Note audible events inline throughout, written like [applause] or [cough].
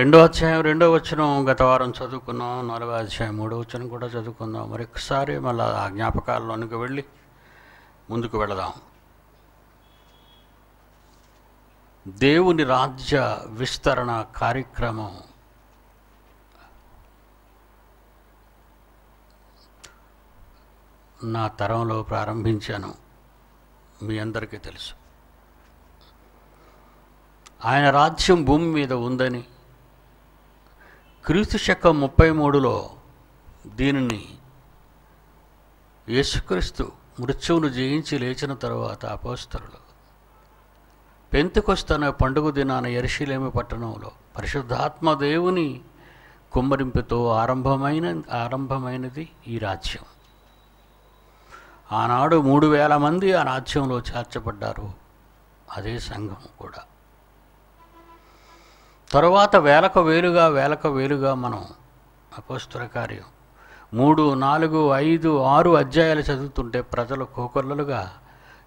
రెండో అధ్యాయం రెండో వచనం గత వారం చదువుకున్నాం నాలుగో అధ్యాయం మూడో వచనం కూడా చదువుకుందాం మరొకసారి మళ్ళీ ఆ జ్ఞాపకాల్లోనికి వెళ్ళి ముందుకు వెళదాం దేవుని రాజ్య విస్తరణ కార్యక్రమం నా తరంలో ప్రారంభించాను మీ అందరికీ తెలుసు ఆయన రాజ్యం భూమి మీద ఉందని క్రీస్తు శకం ముప్పై మూడులో దీనిని యేసుక్రీస్తు మృత్యువును జయించి లేచిన తర్వాత అపోస్తరులు పెంతుకొస్తన పండుగ దినాన ఎరిశీలేమి పట్టణంలో పరిశుద్ధాత్మ దేవుని కుమ్మరింపుతో ఆరంభమైన ఆరంభమైనది ఈ రాజ్యం ఆనాడు మూడు వేల మంది ఆ రాజ్యంలో చేర్చబడ్డారు అదే సంఘం కూడా తరువాత వేలకు వేలుగా వేలకు వేలుగా మనం అపస్తుల కార్యం మూడు నాలుగు ఐదు ఆరు అధ్యాయాలు చదువుతుంటే ప్రజలు కోకొల్లలుగా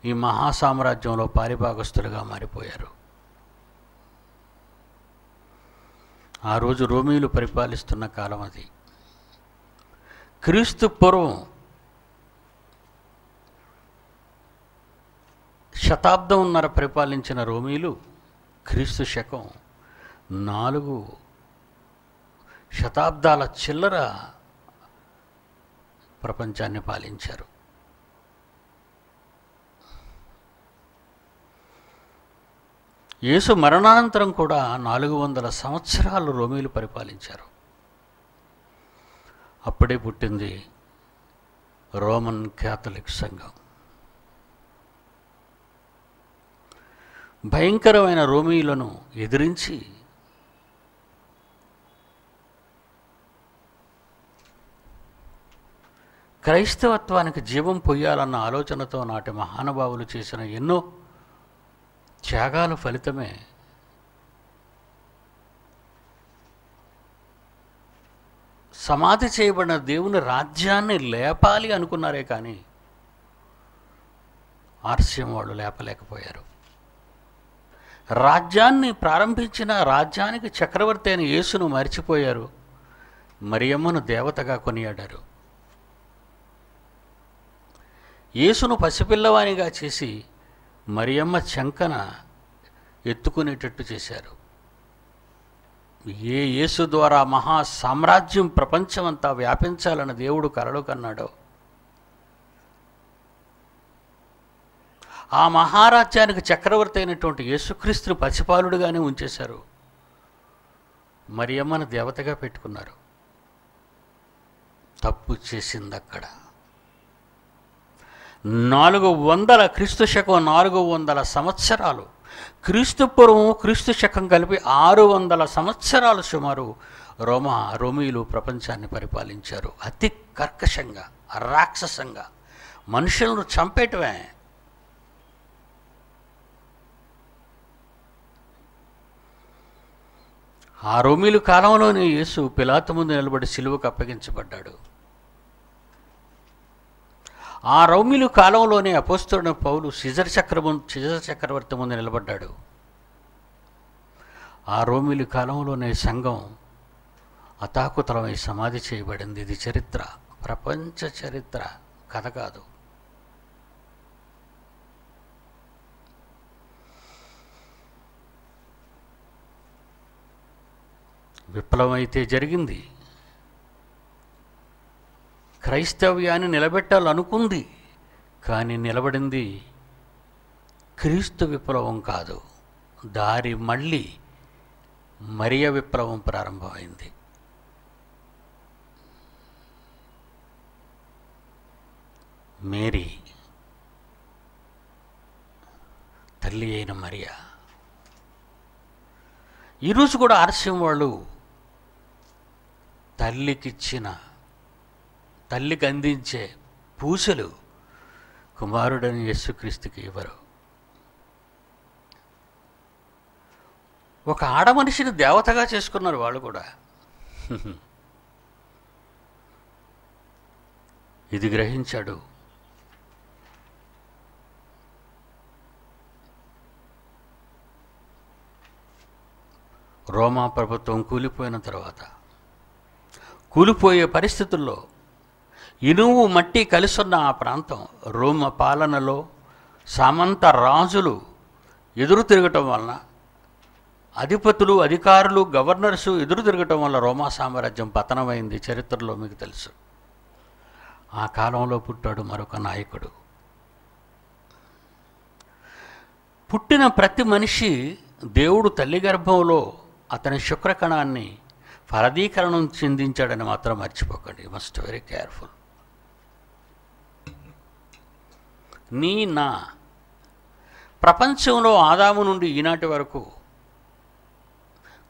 ఈ మహాసామ్రాజ్యంలో పారిభాగస్తులుగా మారిపోయారు ఆ రోజు రోమీలు పరిపాలిస్తున్న కాలం అది క్రీస్తు పూర్వం శతాబ్దం ఉన్నర పరిపాలించిన రోమీలు క్రీస్తు శకం నాలుగు శతాబ్దాల చిల్లర ప్రపంచాన్ని పాలించారు యేసు మరణానంతరం కూడా నాలుగు వందల సంవత్సరాలు రోమీలు పరిపాలించారు అప్పుడే పుట్టింది రోమన్ క్యాథలిక్ సంఘం భయంకరమైన రోమీలను ఎదిరించి క్రైస్తవత్వానికి జీవం పొయ్యాలన్న ఆలోచనతో నాటి మహానుభావులు చేసిన ఎన్నో త్యాగాల ఫలితమే సమాధి చేయబడిన దేవుని రాజ్యాన్ని లేపాలి అనుకున్నారే కానీ ఆర్స్యం వాళ్ళు లేపలేకపోయారు రాజ్యాన్ని ప్రారంభించిన రాజ్యానికి చక్రవర్తి అయిన యేసును మరిచిపోయారు మరియమ్మను దేవతగా కొనియాడారు యేసును పసిపిల్లవానిగా చేసి మరియమ్మ శంకన ఎత్తుకునేటట్టు చేశారు ఏ యేసు ద్వారా మహా సామ్రాజ్యం ప్రపంచమంతా వ్యాపించాలని దేవుడు కలలు కన్నాడో ఆ మహారాజ్యానికి చక్రవర్తి అయినటువంటి యేసుక్రీస్తుని పసిపాలుడుగానే ఉంచేశారు మరియమ్మను దేవతగా పెట్టుకున్నారు తప్పు చేసింది అక్కడ నాలుగు వందల క్రీస్తు శకం నాలుగు వందల సంవత్సరాలు క్రీస్తు పూర్వము క్రీస్తు శకం కలిపి ఆరు వందల సంవత్సరాలు సుమారు రోమా రోమీలు ప్రపంచాన్ని పరిపాలించారు అతి కర్కశంగా రాక్షసంగా మనుషులను చంపేటమే ఆ రోమీలు కాలంలోనే యేసు పిలాత ముందు నిలబడి సిలువకు అప్పగించబడ్డాడు ఆ రౌమిలు కాలంలోనే అపోస్తున్న పౌలు సిజర్ చక్రము సిజర్ చక్రవర్తి ముందు నిలబడ్డాడు ఆ రోమిలు కాలంలోనే సంఘం అతాకుతలమై సమాధి చేయబడింది ఇది చరిత్ర ప్రపంచ చరిత్ర కథ కాదు విప్లవం అయితే జరిగింది క్రైస్తవ్యాన్ని నిలబెట్టాలనుకుంది కానీ నిలబడింది క్రీస్తు విప్లవం కాదు దారి మళ్ళీ మరియ విప్లవం ప్రారంభమైంది మేరీ తల్లి అయిన మరియ ఈరోజు కూడా ఆర్సిం వాళ్ళు తల్లికిచ్చిన తల్లికి అందించే పూసలు కుమారుడని యేసుక్రీస్తుకి ఇవ్వరు ఒక ఆడమనిషిని దేవతగా చేసుకున్నారు వాళ్ళు కూడా [laughs] ఇది గ్రహించాడు రోమా ప్రభుత్వం కూలిపోయిన తర్వాత కూలిపోయే పరిస్థితుల్లో ఇనువు మట్టి కలుసున్న ఆ ప్రాంతం రోమ పాలనలో సామంత రాజులు ఎదురు తిరగటం వలన అధిపతులు అధికారులు గవర్నర్సు ఎదురు తిరగటం వల్ల రోమా సామ్రాజ్యం పతనమైంది చరిత్రలో మీకు తెలుసు ఆ కాలంలో పుట్టాడు మరొక నాయకుడు పుట్టిన ప్రతి మనిషి దేవుడు తల్లి గర్భంలో అతని శుక్రకణాన్ని ఫలదీకరణం చెందించాడని మాత్రం మర్చిపోకండి మస్ట్ వెరీ కేర్ఫుల్ నీ నా ప్రపంచంలో ఆదాము నుండి ఈనాటి వరకు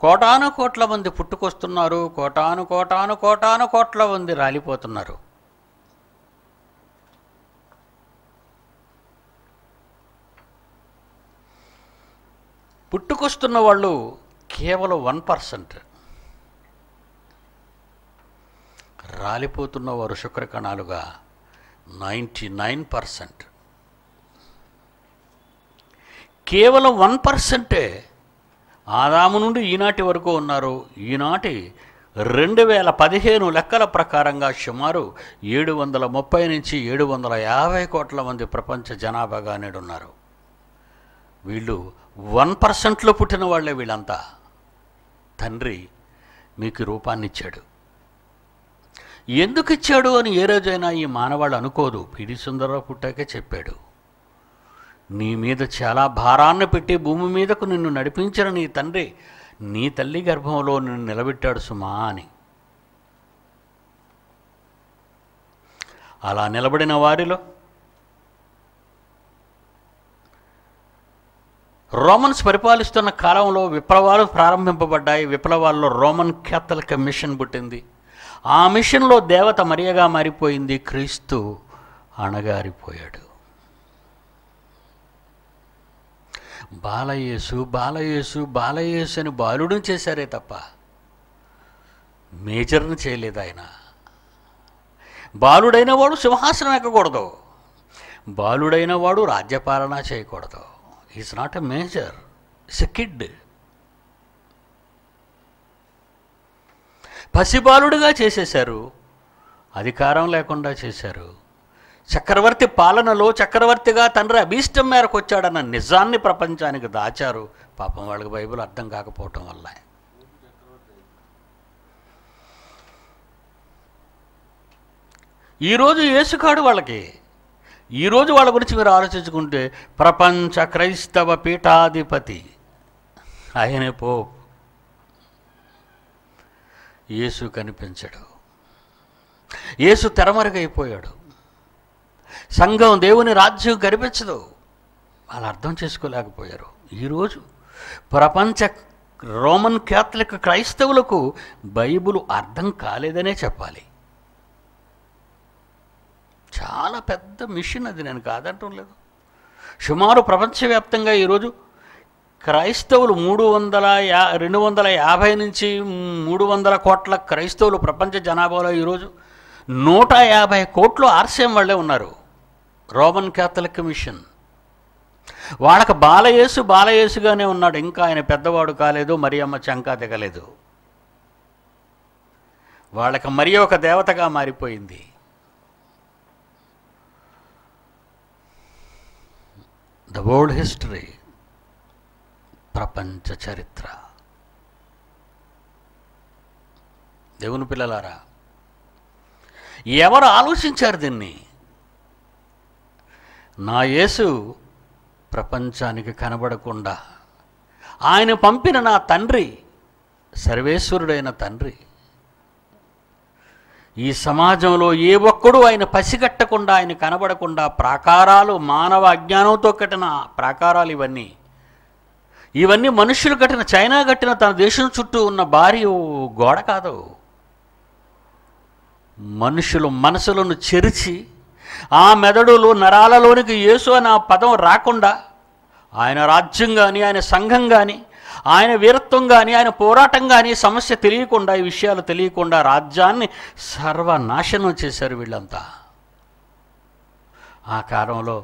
కోటాను కోట్ల మంది పుట్టుకొస్తున్నారు కోటాను కోటాను కోటాను కోట్ల మంది రాలిపోతున్నారు పుట్టుకొస్తున్న వాళ్ళు కేవలం వన్ పర్సెంట్ రాలిపోతున్న వారు శుక్రకణాలుగా నైంటీ నైన్ పర్సెంట్ కేవలం వన్ పర్సెంటే ఆదాము నుండి ఈనాటి వరకు ఉన్నారు ఈనాటి రెండు వేల పదిహేను లెక్కల ప్రకారంగా సుమారు ఏడు వందల ముప్పై నుంచి ఏడు వందల యాభై కోట్ల మంది ప్రపంచ జనాభాగా నేడున్నారు వీళ్ళు వన్ పర్సెంట్లో పుట్టిన వాళ్ళే వీళ్ళంతా తండ్రి మీకు రూపాన్నిచ్చాడు ఎందుకు ఇచ్చాడు అని ఏ రోజైనా ఈ మానవాళ్ళు అనుకోదు పీడి సుందరరావు పుట్టాకే చెప్పాడు నీ మీద చాలా భారాన్ని పెట్టి భూమి మీదకు నిన్ను నడిపించిన నీ తండ్రి నీ తల్లి గర్భంలో నిన్ను నిలబెట్టాడు సుమా అని అలా నిలబడిన వారిలో రోమన్స్ పరిపాలిస్తున్న కాలంలో విప్లవాలు ప్రారంభింపబడ్డాయి విప్లవాల్లో రోమన్ క్యాథలిక్ మిషన్ పుట్టింది ఆ మిషన్లో దేవత మరియగా మారిపోయింది క్రీస్తు అణగారిపోయాడు బాలయేసు బాలయేసు బాలయేసు అని బాలుడు చేశారే తప్ప మేజర్ను చేయలేదు ఆయన బాలుడైన వాడు సింహాసనం ఎక్కకూడదు బాలుడైన వాడు రాజ్యపాలన చేయకూడదు is not a major is a kid పసిబాలుడుగా చేసేశారు అధికారం లేకుండా చేశారు చక్రవర్తి పాలనలో చక్రవర్తిగా తండ్రి అభీష్టం మేరకు వచ్చాడన్న నిజాన్ని ప్రపంచానికి దాచారు పాపం వాళ్ళకి బైబిల్ అర్థం కాకపోవటం వల్ల ఈరోజు ఏసుకాడు వాళ్ళకి ఈరోజు వాళ్ళ గురించి మీరు ఆలోచించుకుంటే ప్రపంచ క్రైస్తవ పీఠాధిపతి ఆయనే పో యేసు కనిపించడు యేసు తెరమరుగైపోయాడు సంఘం దేవుని రాజ్యం కనిపించదు వాళ్ళు అర్థం చేసుకోలేకపోయారు ఈరోజు ప్రపంచ రోమన్ క్యాథలిక్ క్రైస్తవులకు బైబుల్ అర్థం కాలేదనే చెప్పాలి చాలా పెద్ద మిషన్ అది నేను కాదంటం లేదు సుమారు ప్రపంచవ్యాప్తంగా ఈరోజు క్రైస్తవులు మూడు వందల యా రెండు వందల యాభై నుంచి మూడు వందల కోట్ల క్రైస్తవులు ప్రపంచ జనాభాలో ఈరోజు నూట యాభై కోట్లు ఆర్సీఎం వాళ్ళే ఉన్నారు రోమన్ క్యాథలిక్ మిషన్ వాళ్ళకి బాలయేసు బాలయేసుగానే ఉన్నాడు ఇంకా ఆయన పెద్దవాడు కాలేదు మరి అమ్మ చంకా దిగలేదు వాళ్ళకి మరి ఒక దేవతగా మారిపోయింది ద వరల్డ్ హిస్టరీ ప్రపంచ చరిత్ర దేవుని పిల్లలారా ఎవరు ఆలోచించారు దీన్ని నా యేసు ప్రపంచానికి కనబడకుండా ఆయన పంపిన నా తండ్రి సర్వేశ్వరుడైన తండ్రి ఈ సమాజంలో ఏ ఒక్కడూ ఆయన పసిగట్టకుండా ఆయన కనబడకుండా ప్రాకారాలు మానవ అజ్ఞానంతో కట్టిన ప్రాకారాలు ఇవన్నీ ఇవన్నీ మనుషులు కట్టిన చైనా కట్టిన తన దేశం చుట్టూ ఉన్న భారీ గోడ కాదు మనుషులు మనసులను చెరిచి ఆ మెదడులో నరాలలోనికి యేసు ఆ పదం రాకుండా ఆయన రాజ్యం కానీ ఆయన సంఘం కానీ ఆయన వీరత్వం కానీ ఆయన పోరాటం కానీ సమస్య తెలియకుండా ఈ విషయాలు తెలియకుండా రాజ్యాన్ని సర్వనాశనం చేశారు వీళ్ళంతా ఆ కాలంలో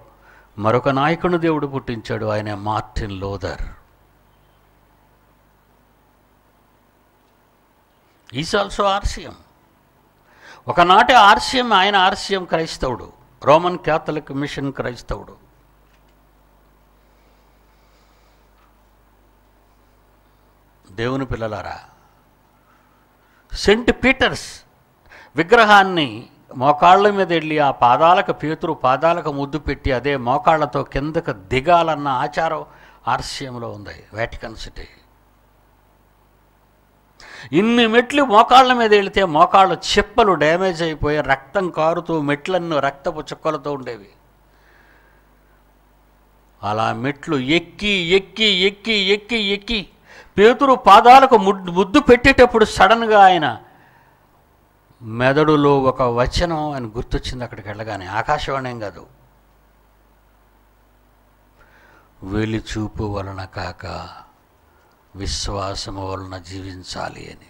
మరొక నాయకుని దేవుడు పుట్టించాడు ఆయన Martin Luther is also RCM ఒకనాటి ఆర్సియం ఆయన ఆర్సియం క్రైస్తవుడు రోమన్ క్యాథలిక్ మిషన్ క్రైస్తవుడు దేవుని పిల్లలారా సెంట్ పీటర్స్ విగ్రహాన్ని మోకాళ్ళ మీద వెళ్ళి ఆ పాదాలకు పేతురు పాదాలకు ముద్దు పెట్టి అదే మోకాళ్లతో కిందకు దిగాలన్న ఆచారం ఆర్సీఎంలో ఉంది వాటికన్ సిటీ ఇన్ని మెట్లు మోకాళ్ళ మీద వెళితే మోకాళ్ళ చెప్పలు డ్యామేజ్ అయిపోయి రక్తం కారుతూ మెట్లన్నీ రక్తపు చుక్కలతో ఉండేవి అలా మెట్లు ఎక్కి ఎక్కి ఎక్కి ఎక్కి ఎక్కి పేతురు పాదాలకు ముద్దు పెట్టేటప్పుడు సడన్గా ఆయన మెదడులో ఒక వచనం అని గుర్తొచ్చింది అక్కడికి వెళ్ళగానే ఆకాశవాణి కాదు వెలిచూపు వలన కాక విశ్వాసము వలన జీవించాలి అని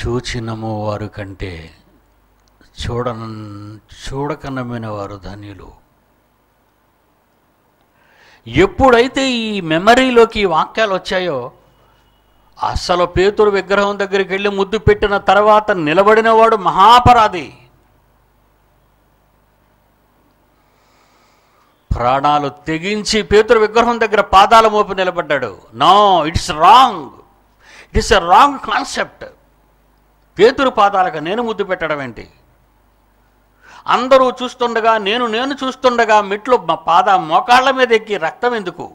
చూచినము వారు కంటే చూడన చూడకనమైన వారు ధన్యులు ఎప్పుడైతే ఈ మెమరీలోకి ఈ వాక్యాలు వచ్చాయో అసలు పేతురు విగ్రహం దగ్గరికి వెళ్ళి ముద్దు పెట్టిన తర్వాత నిలబడినవాడు మహాపరాధి ప్రాణాలు తెగించి పేతురు విగ్రహం దగ్గర పాదాల మోపు నిలబడ్డాడు no it's wrong it is a wrong concept పేతురు పాదాలకు నేను ముద్దు పెట్టడం ఏంటి అందరూ చూస్తుండగా నేను నేను చూస్తుండగా మెట్లు మా పాద మోకాళ్ళ మీద ఎక్కి రక్తం ఎందుకు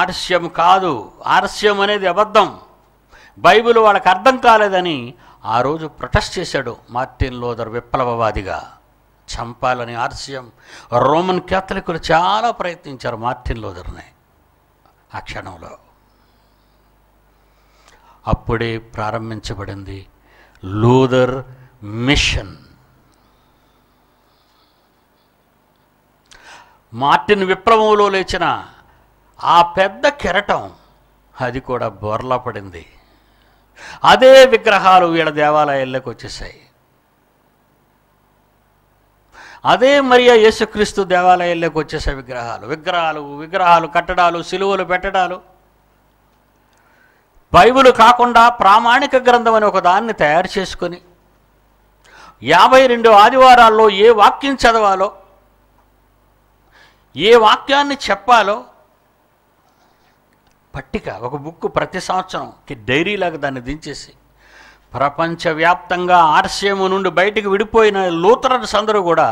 ఆర్స్యం కాదు ఆర్స్యం అనేది అబద్ధం బైబిల్ వాళ్ళకి అర్థం కాలేదని ఆ రోజు ప్రొటెస్ట్ చేశాడు మార్టిన్ లోదర్ విప్లవవాదిగా చంపాలని ఆర్స్యం రోమన్ క్యాథలిక్లు చాలా ప్రయత్నించారు మార్టిన్ లోదర్ని ఆ క్షణంలో అప్పుడే ప్రారంభించబడింది లూదర్ మిషన్ మార్టిన్ విప్లవంలో లేచిన ఆ పెద్ద కెరటం అది కూడా బోర్లా పడింది అదే విగ్రహాలు వీళ్ళ దేవాలయాల్లోకి వచ్చేసాయి అదే మరియా యేసుక్రీస్తు దేవాలయాల్లోకి వచ్చేసే విగ్రహాలు విగ్రహాలు విగ్రహాలు కట్టడాలు సిలువలు పెట్టడాలు బైబులు కాకుండా ప్రామాణిక గ్రంథం అని ఒక దాన్ని తయారు చేసుకొని యాభై రెండు ఆదివారాల్లో ఏ వాక్యం చదవాలో ఏ వాక్యాన్ని చెప్పాలో పట్టిక ఒక బుక్ ప్రతి సంవత్సరం డైరీలాగా దాన్ని దించేసి ప్రపంచవ్యాప్తంగా ఆర్సీఎం నుండి బయటకు విడిపోయిన లూథరన్ అందరూ కూడా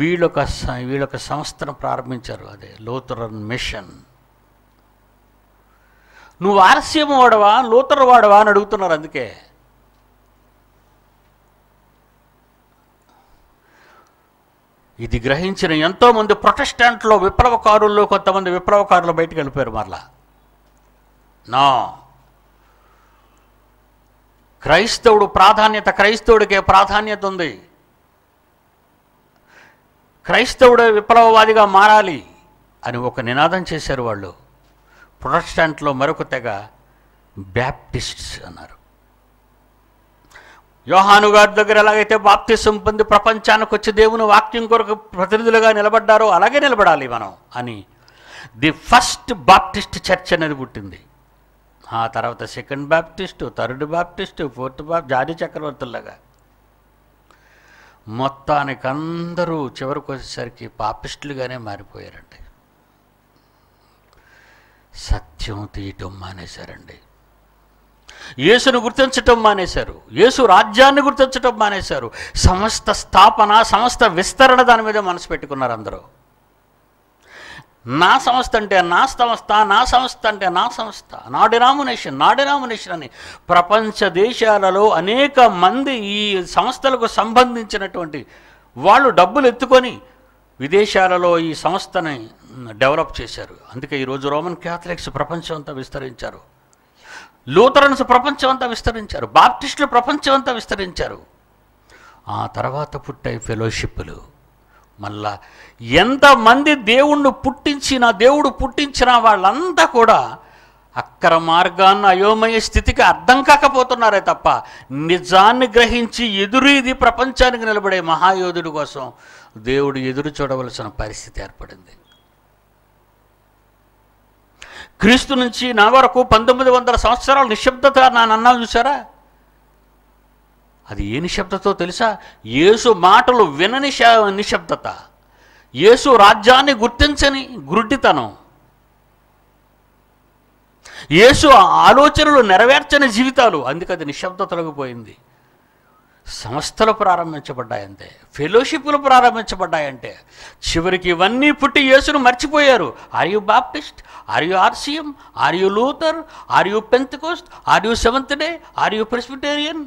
వీళ్ళొక వీళ్ళొక సంస్థను ప్రారంభించారు అదే లూథరన్ మిషన్ నువ్వు ఆర్సీఎం వాడవా లూథర్ వాడవా అని అడుగుతున్నారు అందుకే ఇది గ్రహించిన ఎంతోమంది ప్రొటెస్టాంట్లో విప్లవకారుల్లో కొంతమంది విప్లవకారులు బయటకు వెళ్ళిపోయారు మరలా నా క్రైస్తవుడు ప్రాధాన్యత క్రైస్తవుడికే ప్రాధాన్యత ఉంది క్రైస్తవుడే విప్లవవాదిగా మారాలి అని ఒక నినాదం చేశారు వాళ్ళు ప్రొటెస్టాంట్లో మరొక తెగ బ్యాప్టిస్ట్స్ అన్నారు యోహాను గారి దగ్గర ఎలాగైతే బాప్తిసం పొంది ప్రపంచానికి వచ్చి దేవుని వాక్యం కొరకు ప్రతినిధులుగా నిలబడ్డారో అలాగే నిలబడాలి మనం అని ది ఫస్ట్ బాప్టిస్ట్ చర్చ్ అనేది పుట్టింది ఆ తర్వాత second Baptist third Baptist fourth బాప్ జాతి చక్రవర్తుల్లాగా మొత్తానికి అందరూ చివరికి వచ్చేసరికి పాపిస్టులుగానే మారిపోయారండి సత్యం తీయటం మానేశారండి యేసును గుర్తించటం మానేశారు యేసు రాజ్యాన్ని గుర్తించటం మానేశారు సమస్త స్థాపన సమస్త విస్తరణ దాని మీద మనసు పెట్టుకున్నారు అందరూ నా సంస్థ అంటే నా సంస్థ నా సంస్థ అంటే నా సంస్థ నా డినామినేషన్ నా డినామినేషన్ అని ప్రపంచ దేశాలలో అనేక మంది ఈ సంస్థలకు సంబంధించినటువంటి వాళ్ళు డబ్బులు ఎత్తుకొని విదేశాలలో ఈ సంస్థని డెవలప్ చేశారు అందుకే ఈరోజు రోమన్ క్యాథలిక్స్ ప్రపంచం అంతా విస్తరించారు లూథరన్స్ ప్రపంచం అంతా విస్తరించారు బాప్టిస్టులు ప్రపంచం అంతా విస్తరించారు ఆ తర్వాత పుట్టాయి ఫెలోషిప్లు మళ్ళా ఎంతమంది దేవుణ్ణి పుట్టించిన దేవుడు పుట్టించిన వాళ్ళంతా కూడా అక్కర మార్గాన్ని అయోమయ స్థితికి అర్థం కాకపోతున్నారే తప్ప నిజాన్ని గ్రహించి ఎదురీది ప్రపంచానికి నిలబడే మహాయోధుడి కోసం దేవుడు ఎదురు చూడవలసిన పరిస్థితి ఏర్పడింది క్రీస్తు నుంచి నా వరకు పంతొమ్మిది వందల సంవత్సరాలు నిశ్శబ్దత నా నన్నా చూసారా అది ఏ నిశ్శబ్దతో తెలుసా యేసు మాటలు వినని నిశ్శబ్దత యేసు రాజ్యాన్ని గుర్తించని గురుడ్డితనం యేసు ఆలోచనలు నెరవేర్చని జీవితాలు అందుకే అది నిశ్శబ్ద తొలగిపోయింది సంస్థలు ప్రారంభించబడ్డాయంటే ఫెలోషిప్లు ప్రారంభించబడ్డాయంటే చివరికి ఇవన్నీ పుట్టి యేసును మర్చిపోయారు are you Baptist are you RCM are you Luther are you Pentecost are you seventh day are you Presbyterian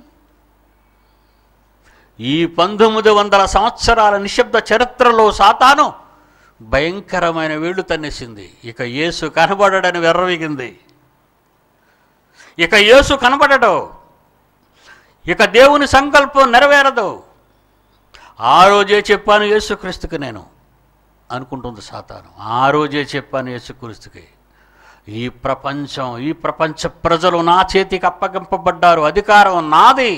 ఈ పంతొమ్మిది వందల సంవత్సరాల నిశ్శబ్ద చరిత్రలో సాతాను భయంకరమైన వేళ్ళు తన్నేసింది ఇక యేసు కనబడని వెర్రవిగింది ఇక యేసు కనబడడు ఇక దేవుని సంకల్పం నెరవేరదు ఆ రోజే చెప్పాను యేసుక్రీస్తుకి నేను అనుకుంటుంది సాతాను ఆ రోజే చెప్పాను యేసుక్రీస్తుకి ఈ ప్రపంచం ఈ ప్రపంచ ప్రజలు నా చేతికి అప్పగింపబడ్డారు అధికారం నాది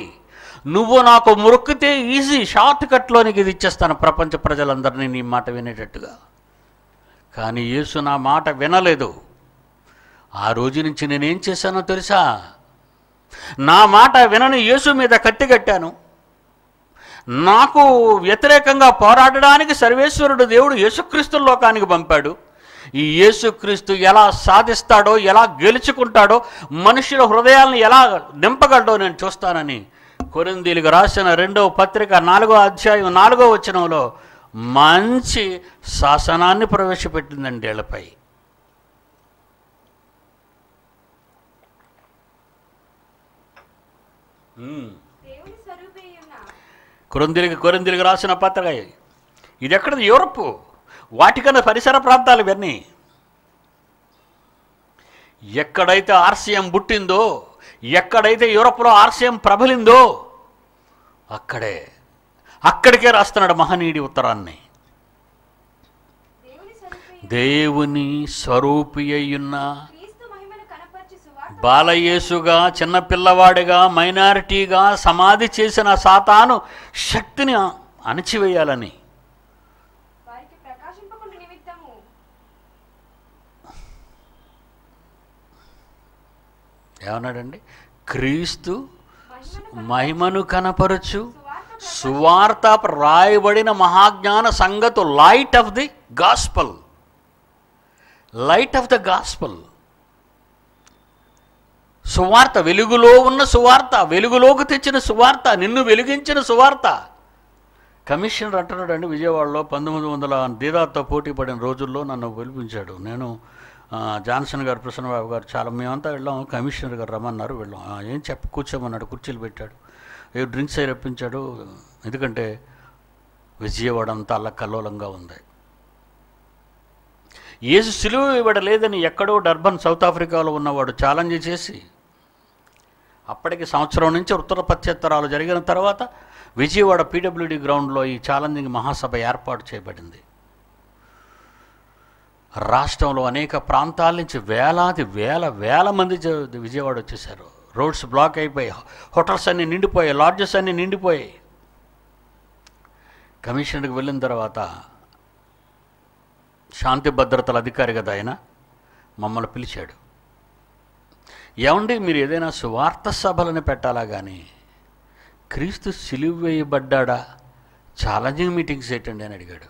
నువ్వు నాకు మొక్కితే ఈజీ షార్ట్ కట్లో నీకు ఇది ఇచ్చేస్తాను ప్రపంచ ప్రజలందరినీ నీ మాట వినేటట్టుగా కానీ యేసు నా మాట వినలేదు ఆ రోజు నుంచి నేనేం చేశానో తెలుసా నా మాట వినని యేసు మీద కట్టిగట్టాను నాకు వ్యతిరేకంగా పోరాడడానికి సర్వేశ్వరుడు దేవుడు యేసుక్రీస్తు లోకానికి పంపాడు ఈ యేసుక్రీస్తు ఎలా సాధిస్తాడో ఎలా గెలుచుకుంటాడో మనుషుల హృదయాలను ఎలా నింపగలడో నేను చూస్తానని కొరిందీలకు రాసిన రెండవ పత్రిక నాలుగో అధ్యాయం నాలుగో వచనంలో మంచి శాసనాన్ని ప్రవేశపెట్టిందండి వీళ్ళపై కొరందిరికి కొరందిరికి రాసిన పత్రిక ఇది ఎక్కడ యూరప్ వాటికన్నా పరిసర ప్రాంతాలు ఇవన్నీ ఎక్కడైతే ఆర్సీఎం పుట్టిందో ఎక్కడైతే యూరప్లో ఆర్సీఎం ప్రబలిందో అక్కడే అక్కడికే రాస్తున్నాడు మహనీయుడి ఉత్తరాన్ని దేవుని స్వరూపి అయ్యున్న బాలయేసుగా చిన్నపిల్లవాడిగా మైనారిటీగా సమాధి చేసిన సాతాను శక్తిని అణచివేయాలని ఏమన్నాడండి క్రీస్తు మహిమను కనపరచు సువార్త రాయబడిన మహాజ్ఞాన సంగతు light of the gospel light of the gospel సువార్త వెలుగులో ఉన్న సువార్త వెలుగులోకి తెచ్చిన సువార్త నిన్ను వెలిగించిన సువార్త కమిషనర్ అంటున్నాడు అండి విజయవాడలో పంతొమ్మిది వందల దీదాతో పోటీ పడిన రోజుల్లో నన్ను పిలిపించాడు నేను జాన్సన్ గారు ప్రసన్నబాబు గారు చాలా మేమంతా వెళ్ళాం కమిషనర్ గారు రమ్మన్నారు వెళ్ళాం ఏం చెప్ప కూర్చోమన్నాడు కుర్చీలు పెట్టాడు ఏ డ్రింక్స్ అయి రప్పించాడు ఎందుకంటే విజయవాడ అంతా అలా కల్లోలంగా ఉంది ఏసు సులువు ఇవ్వడలేదని ఎక్కడో డర్బన్ సౌత్ ఆఫ్రికాలో ఉన్నవాడు ఛాలెంజ్ చేసి అప్పటికి సంవత్సరం నుంచి ఉత్తర ప్రత్యుత్తరాలు జరిగిన తర్వాత విజయవాడ పీడబ్ల్యూడి గ్రౌండ్లో ఈ ఛాలెంజింగ్ మహాసభ ఏర్పాటు చేయబడింది రాష్ట్రంలో అనేక ప్రాంతాల నుంచి వేలాది వేల వేల మంది విజయవాడ వచ్చేసారు రోడ్స్ బ్లాక్ అయిపోయి హోటల్స్ అన్నీ నిండిపోయాయి లాడ్జెస్ అన్నీ నిండిపోయాయి కమిషనర్కి వెళ్ళిన తర్వాత శాంతి భద్రతల అధికారి కదా ఆయన మమ్మల్ని పిలిచాడు ఏమండి మీరు ఏదైనా సువార్త సభలను పెట్టాలా కానీ క్రీస్తు సిలువ వేయబడ్డా ఛాలెంజింగ్ మీటింగ్స్ ఏంటండి అని అడిగాడు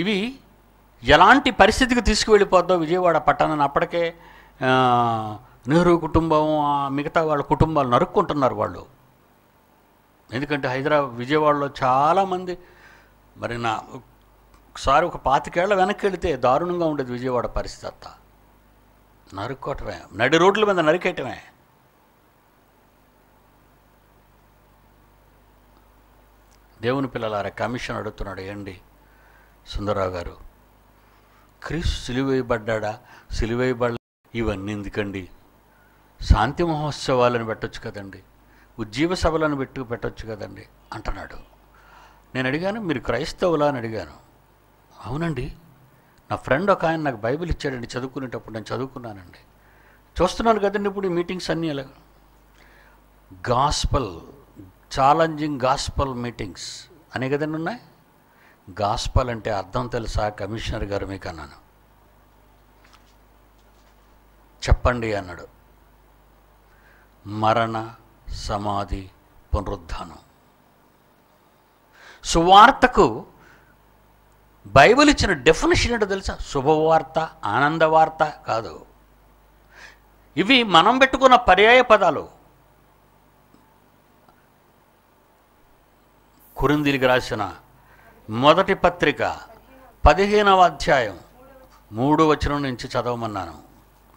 ఇవి ఎలాంటి పరిస్థితికి తీసుకువెళ్ళిపోద్దో విజయవాడ పట్టణాన్ని అప్పటికే నెహ్రూ కుటుంబం మిగతా వాళ్ళ కుటుంబాలు నరుక్కుంటున్నారు వాళ్ళు ఎందుకంటే హైదరాబాద్ విజయవాడలో చాలామంది మరి నా ఒకసారి ఒక పాతికేళ్ల వెనక్కి వెళితే దారుణంగా ఉండేది విజయవాడ పరిస్థితి అంతా నరుక్కోవటమే నడి రోడ్ల మీద నరికేయటమే దేవుని పిల్లలారా కమిషన్ అడుగుతున్నాడు ఏండి సుందరరావు గారు క్రీస్ సిలివేయబడ్డా సిలివేయబడ ఇవన్నీ ఎందుకండి శాంతి మహోత్సవాలను పెట్టొచ్చు కదండి ఉజ్జీవ సభలను పెట్టు పెట్టొచ్చు కదండి అంటున్నాడు నేను అడిగాను మీరు క్రైస్తవులా అని అడిగాను అవునండి నా ఫ్రెండ్ ఒక ఆయన నాకు బైబిల్ ఇచ్చాడండి చదువుకునేటప్పుడు నేను చదువుకున్నానండి చూస్తున్నాను కదండి ఇప్పుడు ఈ మీటింగ్స్ అన్నీ ఎలా గాస్పల్ ఛాలెంజింగ్ గాస్పల్ మీటింగ్స్ అనే కదండి ఉన్నాయి గాస్పల్ అంటే అర్థం తెలుసా కమిషనర్ గారు మీకు అన్నాను చెప్పండి అన్నాడు మరణ సమాధి పునరుద్ధానం సువార్తకు బైబిల్ ఇచ్చిన డెఫినేషన్ ఏంటో తెలుసా శుభవార్త ఆనందవార్త కాదు ఇవి మనం పెట్టుకున్న పర్యాయ పదాలు కురిందిరికి రాసిన మొదటి పత్రిక పదిహేనవ అధ్యాయం మూడు వచనం నుంచి చదవమన్నాను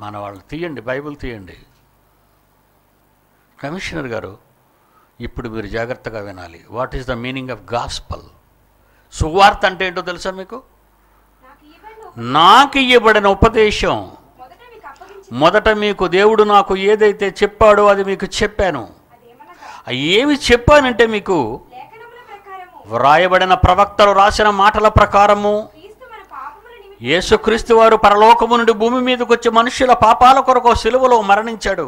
మన వాళ్ళు తీయండి బైబిల్ తీయండి కమిషనర్ గారు ఇప్పుడు మీరు జాగ్రత్తగా వినాలి what is the meaning of gospel సువార్త అంటే ఏంటో తెలుసా మీకు నాకు ఇవ్వబడిన ఉపదేశం మొదట మీకు దేవుడు నాకు ఏదైతే చెప్పాడో అది మీకు చెప్పాను ఏమి చెప్పానంటే మీకు వ్రాయబడిన ప్రవక్తలు రాసిన మాటల ప్రకారము యేసుక్రీస్తు వారు పరలోకము నుండి భూమి మీదకి వచ్చి మనుషుల పాపాల కొరకు సిలువలో మరణించాడు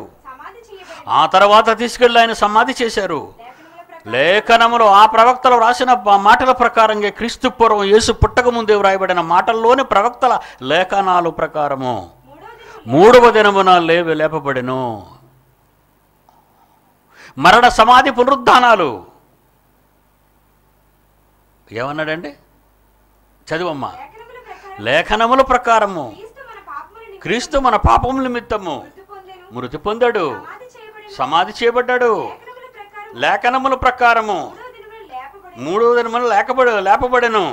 ఆ తర్వాత తీసుకెళ్లి ఆయన సమాధి చేశారు లేఖనములో ఆ ప్రవక్తలు రాసిన మాటల ప్రకారంగా క్రీస్తు పూర్వం యేసు పుట్టక ముందే వ్రాయబడిన మాటల్లోని ప్రవక్తల లేఖనాలు ప్రకారము మూడవ దినమున లేవి లేపబడెను మరణ సమాధి పునరుద్ధానాలు ఏమన్నాడండి చదువమ్మా లేఖనముల ప్రకారము క్రీస్తు మన పాపముల నిమిత్తము మృతి పొందాడు సమాధి చేయబడ్డాడు లేఖనముల ప్రకారము మూడో దినమున లేకబడు లేపబడను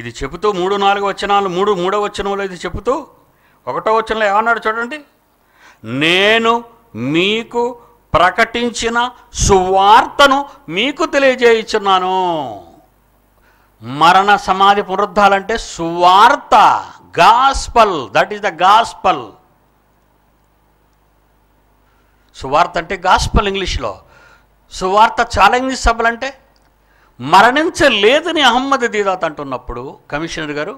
ఇది చెబుతూ మూడు నాలుగు వచనాలు మూడు మూడో వచనంలో ఇది చెబుతూ ఒకటో వచనంలో ఏమన్నాడు చూడండి నేను మీకు ప్రకటించిన సువార్తను మీకు తెలియజేయించున్నాను మరణ సమాధి పునరుద్ధాలంటే సువార్త gospel that is the gospel సువార్త అంటే గాస్పల్ ఇంగ్లీష్లో సువార్త ఛాలెంజ్ సభలు అంటే మరణించలేదని అహమ్మద్ దీదాత్ అంటున్నప్పుడు కమిషనర్ గారు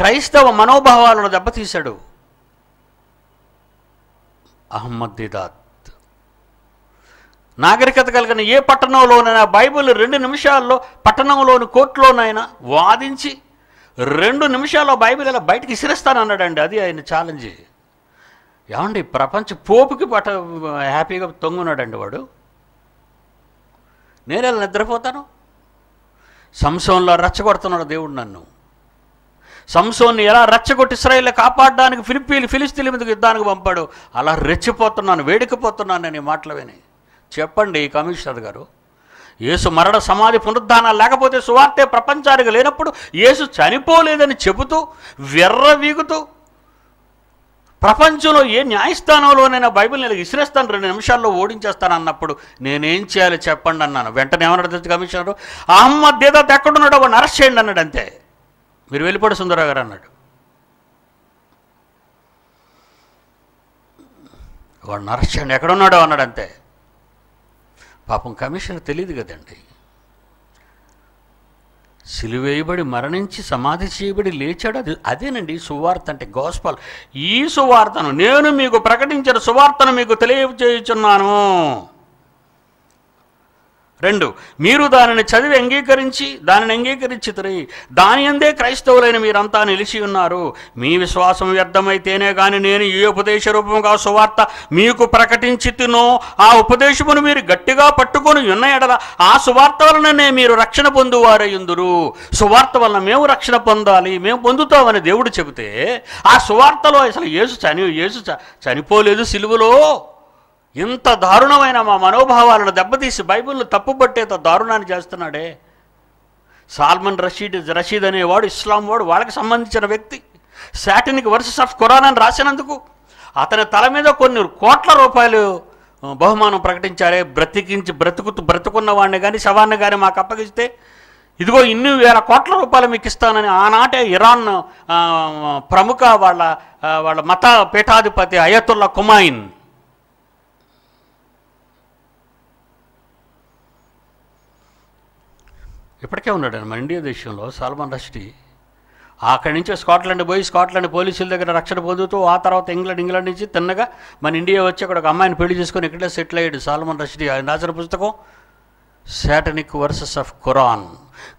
క్రైస్తవ మనోభావాలను దెబ్బతీశాడు అహమ్మద్ దీదాత్ నాగరికత కలిగిన ఏ పట్టణంలోనైనా బైబిల్ రెండు నిమిషాల్లో పట్టణంలోని కోర్టులోనైనా వాదించి రెండు నిమిషాల్లో బైబిల్ ఇలా బయటకు ఇసిరేస్తానన్నాడండి అది ఆయన ఛాలెంజ్ ఏమండి ప్రపంచ పోపుకి పట హ్యాపీగా తొంగున్నాడండి వాడు నేను ఇలా నిద్రపోతాను సంశంలో రచ్చగొడుతున్నాడు దేవుడు నన్ను సంసోన్ని ఎలా రెచ్చగొట్టి ఇస్రాయిల్ కాపాడడానికి ఫిలిపీలు ఫిలిస్తీన్ మీద యుద్ధానికి పంపాడు అలా రెచ్చిపోతున్నాను వేడికిపోతున్నాను నేను మాటలు విని చెప్పండి కమిషనర్ గారు యేసు మరణ సమాధి పునరుద్ధానం లేకపోతే సువార్తే ప్రపంచానికి లేనప్పుడు యేసు చనిపోలేదని చెబుతూ వెర్ర వీగుతూ ప్రపంచంలో ఏ న్యాయస్థానంలోనైనా బైబిల్ నేను విసిరేస్తాను రెండు నిమిషాల్లో ఓడించేస్తాను అన్నప్పుడు నేనేం చేయాలి చెప్పండి అన్నాను వెంటనే ఏమన్నాడు తెలుసు కమిషనరు అహ్మద్ దేదా తెక్కడున్నాడు వాడు అరెస్ట్ చేయండి అన్నాడు అంతే మీరు వెళ్ళిపోడు సుందరరావు గారు అన్నాడు వాడు అరెస్ట్ చేయండి ఎక్కడున్నాడో అన్నాడు అంతే పాపం కమిషన్ తెలియదు కదండి సిలువేయబడి మరణించి సమాధి చేయబడి లేచాడు అది అదేనండి సువార్త అంటే గోస్పాల్ ఈ సువార్తను నేను మీకు ప్రకటించిన సువార్తను మీకు తెలియజేయుచున్నాను రెండు మీరు దానిని చదివి అంగీకరించి దానిని అంగీకరించితురి దాని అందే క్రైస్తవులైన మీరంతా నిలిచి ఉన్నారు మీ విశ్వాసం వ్యర్థమైతేనే కానీ నేను ఏ ఉపదేశ రూపంగా సువార్త మీకు ప్రకటించి తినో ఆ ఉపదేశమును మీరు గట్టిగా పట్టుకొని ఉన్న ఆ సువార్త వలననే మీరు రక్షణ ఎందురు సువార్త వలన మేము రక్షణ పొందాలి మేము పొందుతామని దేవుడు చెబితే ఆ సువార్తలో అసలు యేసు చని యేసు చనిపోలేదు సిలువలో ఇంత దారుణమైన మా మనోభావాలను దెబ్బతీసి బైబిల్ను తప్పుపట్టేత దారుణాన్ని చేస్తున్నాడే సాల్మన్ రషీద్ రషీద్ అనేవాడు ఇస్లాం వాడు వాళ్ళకి సంబంధించిన వ్యక్తి శాటినిక్ వర్సెస్ ఆఫ్ కురాన్ అని రాసినందుకు అతని తల మీద కొన్ని కోట్ల రూపాయలు బహుమానం ప్రకటించారే బ్రతికించి బ్రతుకుతూ బ్రతుకున్న వాడిని కానీ శవాన్ని కానీ మాకు అప్పగిస్తే ఇదిగో ఇన్ని వేల కోట్ల రూపాయలు మీకు ఇస్తానని ఆనాటే ఇరాన్ ప్రముఖ వాళ్ళ వాళ్ళ మత పీఠాధిపతి అయతుల్లా కుమాయిన్ ఇప్పటికే ఉన్నాడు మన ఇండియా దేశంలో సల్మాన్ రష్టీ అక్కడి నుంచి స్కాట్లాండ్ పోయి స్కాట్లాండ్ పోలీసుల దగ్గర రక్షణ పొందుతూ ఆ తర్వాత ఇంగ్లాండ్ ఇంగ్లాండ్ నుంచి తిన్నగా మన ఇండియా వచ్చి అక్కడ ఒక అమ్మాయిని పెళ్లి చేసుకుని ఇక్కడే సెటిల్ అయ్యాడు సాల్మన్ రష్డీ ఆయన రాసిన పుస్తకం శాటనిక్ వర్సెస్ ఆఫ్ ఖురాన్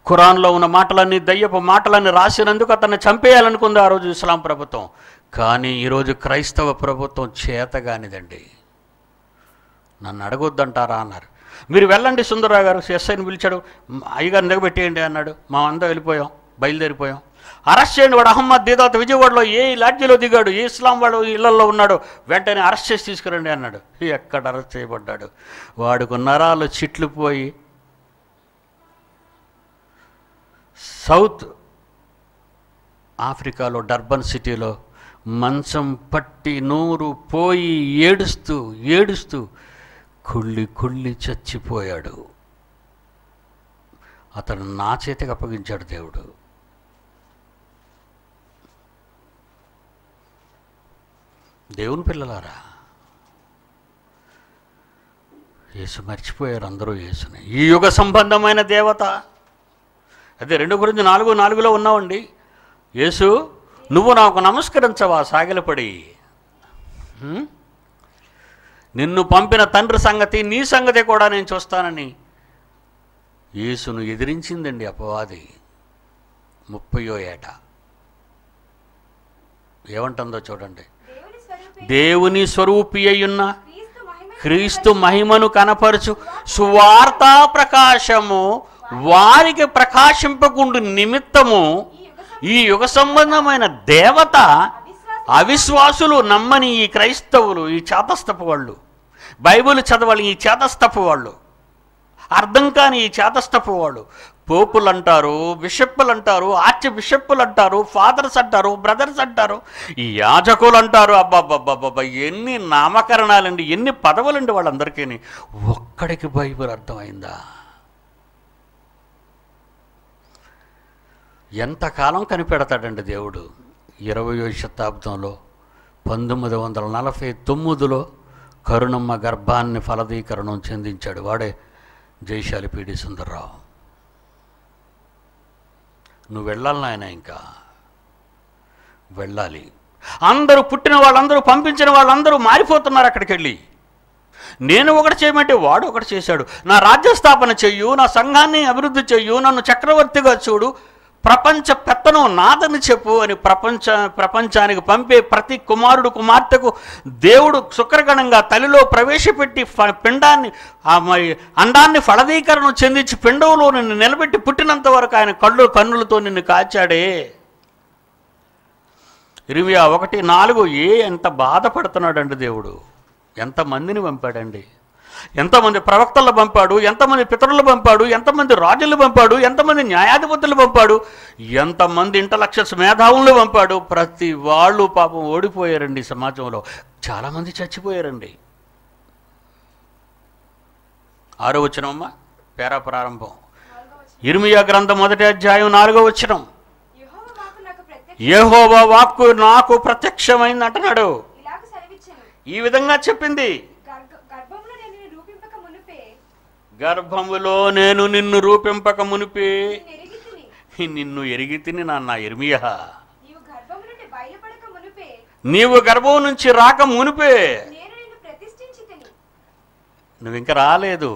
ఖురాన్లో ఉన్న మాటలన్నీ దయ్యపు మాటలన్నీ రాసినందుకు అతన్ని చంపేయాలనుకుంది ఆ రోజు ఇస్లాం ప్రభుత్వం కానీ ఈరోజు క్రైస్తవ ప్రభుత్వం చేతగానిదండి నన్ను అడగొద్దంటారా అన్నారు మీరు వెళ్ళండి సుందరరావు గారు ఎస్ఐని పిలిచాడు అయ్యగారు నిలబెట్టేయండి అన్నాడు మా వెళ్ళిపోయాం బయలుదేరిపోయాం అరెస్ట్ చేయండి వాడు అహ్మద్ దీదాత్ విజయవాడలో ఏ లాడ్జీలో దిగాడు ఏ ఇస్లాం వాడు ఇళ్లలో ఉన్నాడు వెంటనే అరెస్ట్ చేసి తీసుకురండి అన్నాడు ఎక్కడ అరెస్ట్ చేయబడ్డాడు వాడుకు నరాలు చిట్లు పోయి సౌత్ ఆఫ్రికాలో డర్బన్ సిటీలో మంచం పట్టి నోరు పోయి ఏడుస్తూ ఏడుస్తూ కుళ్ళి కుళ్ళి చచ్చిపోయాడు అతను నా చేతికి అప్పగించాడు దేవుడు దేవుని పిల్లలారా యేసు మర్చిపోయారు అందరూ యేసుని ఈ యుగ సంబంధమైన దేవత అదే రెండు గురించి నాలుగు నాలుగులో ఉన్నావండి యేసు నువ్వు నాకు నమస్కరించవా సాగిలపడి నిన్ను పంపిన తండ్రి సంగతి నీ సంగతి కూడా నేను చూస్తానని యేసును ఎదిరించిందండి అపవాది ముప్పయో ఏట ఏమంటుందో చూడండి దేవుని స్వరూపి అయ్యున్న క్రీస్తు మహిమను కనపరచు సువార్తా ప్రకాశము వారికి ప్రకాశింపకుండు నిమిత్తము ఈ యుగ సంబంధమైన దేవత అవిశ్వాసులు నమ్మని ఈ క్రైస్తవులు ఈ చేతస్తపు వాళ్ళు బైబుల్ చదవాలి ఈ చేతస్తపు వాళ్ళు అర్థం కాని ఈ చేతస్తపు వాళ్ళు పోపులు అంటారు బిషప్పులు అంటారు ఆర్చ్ బిషప్పులు అంటారు ఫాదర్స్ అంటారు బ్రదర్స్ అంటారు యాజకులు అంటారు అబ్బాబ్బాబ్బాబ్బా ఎన్ని నామకరణాలండి ఎన్ని పదవులండి వాళ్ళందరికీ ఒక్కడికి బైబుల్ అర్థమైందా ఎంతకాలం కనిపెడతాడండి దేవుడు ఇరవయో శతాబ్దంలో పంతొమ్మిది వందల నలభై తొమ్మిదిలో కరుణమ్మ గర్భాన్ని ఫలదీకరణం చెందించాడు వాడే జయశాలి పీడి సుందర్రావు నువ్వు వెళ్ళాలి నాయన ఇంకా వెళ్ళాలి అందరూ పుట్టిన వాళ్ళందరూ పంపించిన వాళ్ళందరూ మారిపోతున్నారు అక్కడికి వెళ్ళి నేను ఒకటి చేయమంటే వాడు ఒకటి చేశాడు నా రాజ్యస్థాపన చెయ్యు నా సంఘాన్ని అభివృద్ధి చెయ్యు నన్ను చక్రవర్తిగా చూడు ప్రపంచ పెత్తనం నాదని చెప్పు అని ప్రపంచ ప్రపంచానికి పంపే ప్రతి కుమారుడు కుమార్తెకు దేవుడు శుక్రగణంగా తల్లిలో ప్రవేశపెట్టి పిండాన్ని అండాన్ని ఫలదీకరణం చెందించి పిండంలో నిన్ను నిలబెట్టి పుట్టినంత వరకు ఆయన కళ్ళు కన్నులతో నిన్ను కాచాడే ఇరవై ఒకటి నాలుగు ఏ ఎంత బాధపడుతున్నాడండి దేవుడు ఎంతమందిని పంపాడండి ఎంతమంది ప్రవక్తలు పంపాడు ఎంతమంది పితరులు పంపాడు ఎంతమంది రాజులు పంపాడు ఎంతమంది న్యాయాధిపతులు పంపాడు ఎంతమంది ఇంటలక్షస్ మేధావులు పంపాడు ప్రతి వాళ్ళు పాపం ఓడిపోయారండి సమాజంలో చాలామంది చచ్చిపోయారండి ఆరో వచనమ్మా పేరా ప్రారంభం ఇరుమియా గ్రంథం మొదటి అధ్యాయం నాలుగో వచ్చిన యహోవా వాక్కు నాకు ప్రత్యక్షమైంది అంటున్నాడు ఈ విధంగా చెప్పింది గర్భములో నేను నిన్ను రూపింపక మునిపి నిన్ను ఎరిగి తిని నాన్న ఎరిమియ నీవు గర్భం నుంచి రాక మునిపే నువ్వు ఇంకా రాలేదు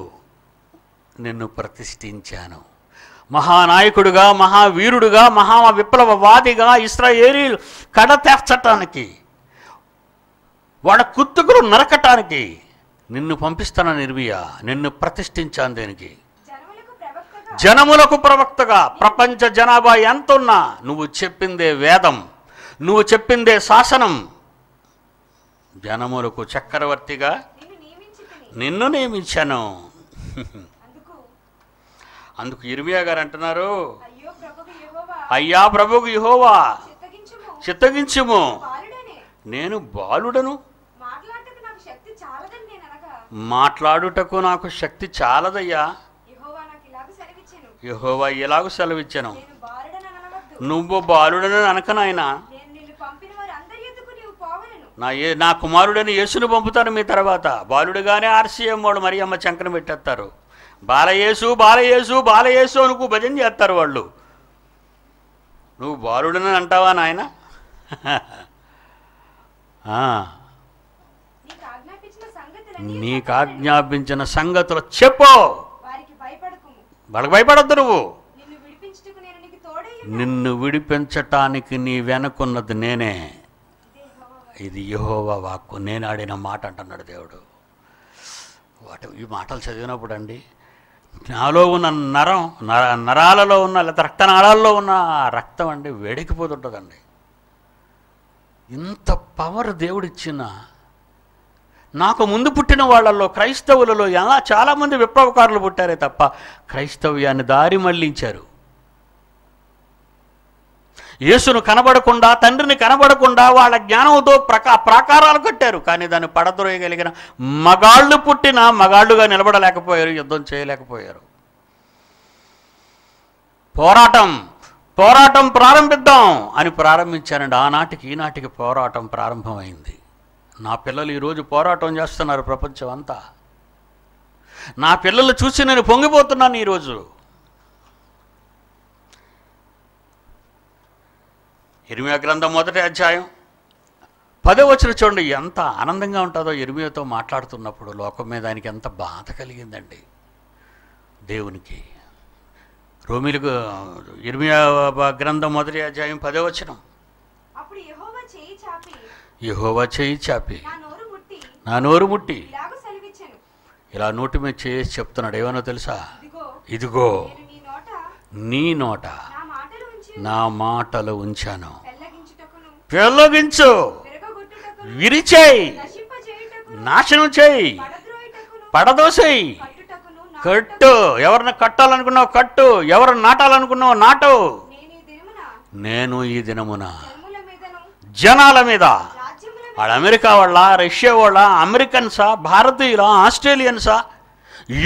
నిన్ను ప్రతిష్ఠించాను మహానాయకుడుగా మహావీరుడుగా మహా విప్లవవాదిగా ఇస్రాయేలీలు కడ తెచ్చటానికి వాడ కుత్తుకులు నరకటానికి నిన్ను పంపిస్తాను నిర్వీయ నిన్ను ప్రతిష్ఠించాను దేనికి జనములకు ప్రవక్తగా ప్రపంచ జనాభా ఎంత ఉన్నా నువ్వు చెప్పిందే వేదం నువ్వు చెప్పిందే శాసనం జనములకు చక్రవర్తిగా నిన్ను నియమించాను అందుకు ఇరువియా గారు అంటున్నారు అయ్యా ప్రభుకు యహోవా చిత్తగించుము నేను బాలుడను మాట్లాడుటకు నాకు శక్తి చాలదయ్యా యహోవా ఇలాగ సెలవిచ్చాను నువ్వు బాలుడని నాయన నా ఏ నా కుమారుడని యేసును పంపుతాను మీ తర్వాత బాలుడుగానే ఆర్సీఎం వాడు మరి అమ్మ చంకన పెట్టేస్తారు బాలయేసు బాలయేసు బాలయేసు అనుకు భజన చేస్తారు వాళ్ళు నువ్వు బాలుడని అంటావా నాయన [laughs] నీకు ఆజ్ఞాపించిన సంగతులు చెప్పు వాళ్ళకి భయపడద్దు నువ్వు నిన్ను విడిపించటానికి నీ వెనుకున్నది నేనే ఇది యహోవా వాక్కు నేను ఆడిన మాట అంటున్నాడు దేవుడు వాటి ఈ మాటలు చదివినప్పుడు అండి నాలో ఉన్న నరం నర నరాలలో ఉన్న లేదా రక్తనాళాల్లో ఉన్న రక్తం అండి వేడెక్కిపోతుంటుందండి ఇంత పవర్ దేవుడిచ్చిన నాకు ముందు పుట్టిన వాళ్ళల్లో క్రైస్తవులలో ఎలా చాలామంది విప్లవకారులు పుట్టారే తప్ప క్రైస్తవ్యాన్ని దారి మళ్లించారు యేసును కనబడకుండా తండ్రిని కనబడకుండా వాళ్ళ జ్ఞానంతో ప్రకా ప్రాకారాలు కట్టారు కానీ దాన్ని పడద్రోయగలిగిన మగాళ్ళు పుట్టిన మగాళ్ళుగా నిలబడలేకపోయారు యుద్ధం చేయలేకపోయారు పోరాటం పోరాటం ప్రారంభిద్దాం అని ప్రారంభించారండి ఆనాటికి ఈనాటికి పోరాటం ప్రారంభమైంది నా పిల్లలు ఈరోజు పోరాటం చేస్తున్నారు ప్రపంచం అంతా నా పిల్లలు చూసి నేను పొంగిపోతున్నాను ఈరోజు ఇరిమియా గ్రంథం మొదటి అధ్యాయం పదే వచ్చిన చూడండి ఎంత ఆనందంగా ఉంటుందో ఇరిమియాతో మాట్లాడుతున్నప్పుడు లోకం మీద ఆయనకి ఎంత బాధ కలిగిందండి దేవునికి రోమిలకు ఇరిమియా గ్రంథం మొదటి అధ్యాయం పదే వచ్చినాం యహోవా చేయి చాపి నా నోరు ముట్టి ఇలా నోటి మీద చేసి చెప్తున్నాడు ఏమన్నా తెలుసా ఇదిగో నీ నోట నా మాటలు ఉంచాను పెళ్ళగించు విరిచేయి నాశనం చేయి పడదోసేయి కట్టు ఎవరిని కట్టాలనుకున్నావు కట్టు ఎవరిని నాటాలనుకున్నావు నాటు నేను ఈ దినమున జనాల మీద వాళ్ళ అమెరికా వాళ్ళ రష్యా వాళ్ళ అమెరికన్సా భారతీయులా ఆస్ట్రేలియన్సా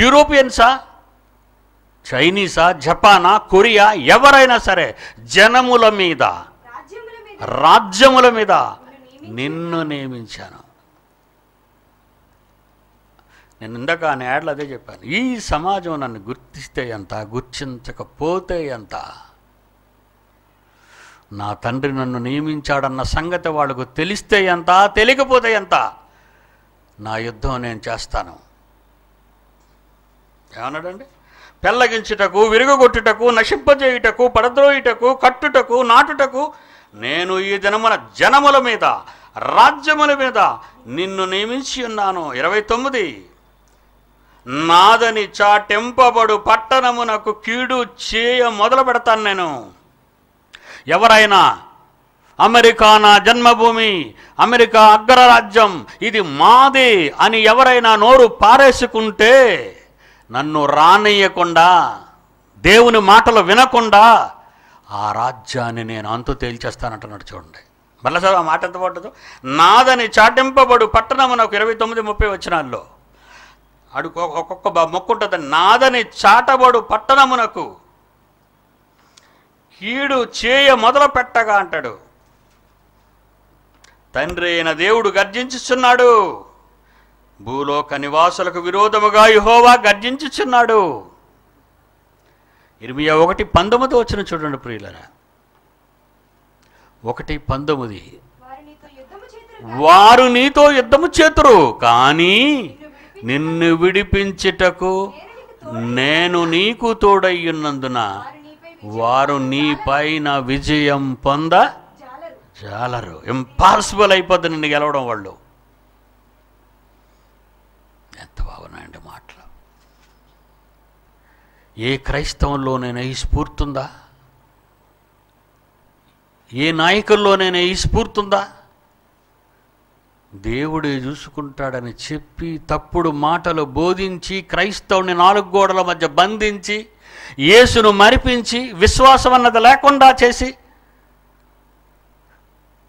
యూరోపియన్సా చైనీసా జపానా కొరియా ఎవరైనా సరే జనముల మీద రాజ్యముల మీద నిన్ను నియమించాను నేను ఇందాక ఆ యాడ్లు అదే చెప్పాను ఈ సమాజం నన్ను గుర్తిస్తే ఎంత గుర్తించకపోతే ఎంత నా తండ్రి నన్ను నియమించాడన్న సంగతి వాళ్ళకు తెలిస్తే ఎంత తెలియకపోతే ఎంత నా యుద్ధం నేను చేస్తాను ఏమన్నాడండి పెళ్ళగించుటకు విరుగొట్టుటకు నశింపజేయుటకు పడద్రోయుటకు కట్టుటకు నాటుటకు నేను ఈ దినమున జనముల మీద రాజ్యముల మీద నిన్ను నియమించి ఉన్నాను ఇరవై తొమ్మిది నాదని చాటెంపబడు పట్టణమునకు కీడు చేయ మొదలు పెడతాను నేను ఎవరైనా అమెరికా నా జన్మభూమి అమెరికా అగ్రరాజ్యం ఇది మాది అని ఎవరైనా నోరు పారేసుకుంటే నన్ను రానియకుండా దేవుని మాటలు వినకుండా ఆ రాజ్యాన్ని నేను అంతు తేల్చేస్తానంటున్నాడు చూడండి మళ్ళీ సార్ ఆ మాట ఎంత పడ్డదు నాదని చాటింపబడు పట్టణము నాకు ఇరవై తొమ్మిది ముప్పై వచ్చినాల్లో అడుగు ఒక్కొక్క మొక్కుంటుంది నాదని చాటబడు పట్టణమునకు కీడు చేయ మొదలు పెట్టగా అంటాడు తండ్రి అయిన దేవుడు గర్జించుచున్నాడు భూలోక నివాసులకు విరోధముగా యుహోవా గర్జించుచున్నాడు ఇరవై ఒకటి పంతొమ్మిది వచ్చిన చూడండి ప్రియులన ఒకటి పంతొమ్మిది వారు నీతో యుద్ధము చేతురు కానీ నిన్ను విడిపించుటకు నేను నీకు తోడయ్యున్నందున వారు నీ పైన విజయం పొంద చాలరు ఇంపాసిబుల్ అయిపోద్ది నిన్ను గెలవడం వాళ్ళు ఎంత బాగున్నాయండి మాటలు ఏ క్రైస్తవంలోనైనా ఈ స్ఫూర్తి ఉందా ఏ నాయకుల్లోనైనా ఈ స్ఫూర్తి ఉందా దేవుడే చూసుకుంటాడని చెప్పి తప్పుడు మాటలు బోధించి క్రైస్తవుని నాలుగు గోడల మధ్య బంధించి యేసును మరిపించి విశ్వాసం అన్నది లేకుండా చేసి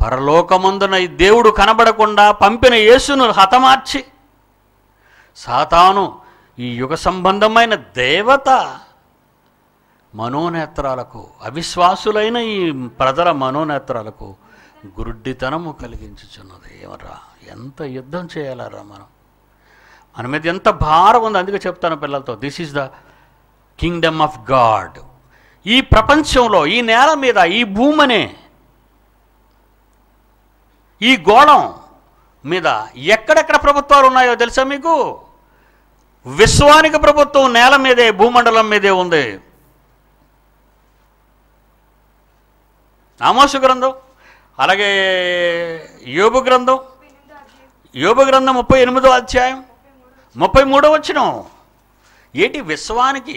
పరలోకమందున దేవుడు కనబడకుండా పంపిన యేసును హతమార్చి సాతాను ఈ యుగ సంబంధమైన దేవత మనోనేత్రాలకు అవిశ్వాసులైన ఈ ప్రజల మనోనేత్రాలకు గురుడ్డితనము కలిగించుచున్నది ఏమరా ఎంత యుద్ధం చేయాలరా మనం మన మీద ఎంత భారం ఉంది అందుకే చెప్తాను పిల్లలతో this is the kingdom of God ఈ ప్రపంచంలో ఈ నేల మీద ఈ భూమనే ఈ గోళం మీద ఎక్కడెక్కడ ప్రభుత్వాలు ఉన్నాయో తెలుసా మీకు విశ్వానికి ప్రభుత్వం నేల మీదే భూమండలం మీదే ఉంది ఆమోసు గ్రంథం అలాగే యోబు గ్రంథం యోబు గ్రంథం ముప్పై ఎనిమిదో అధ్యాయం ముప్పై మూడో వచ్చిన ఏంటి విశ్వానికి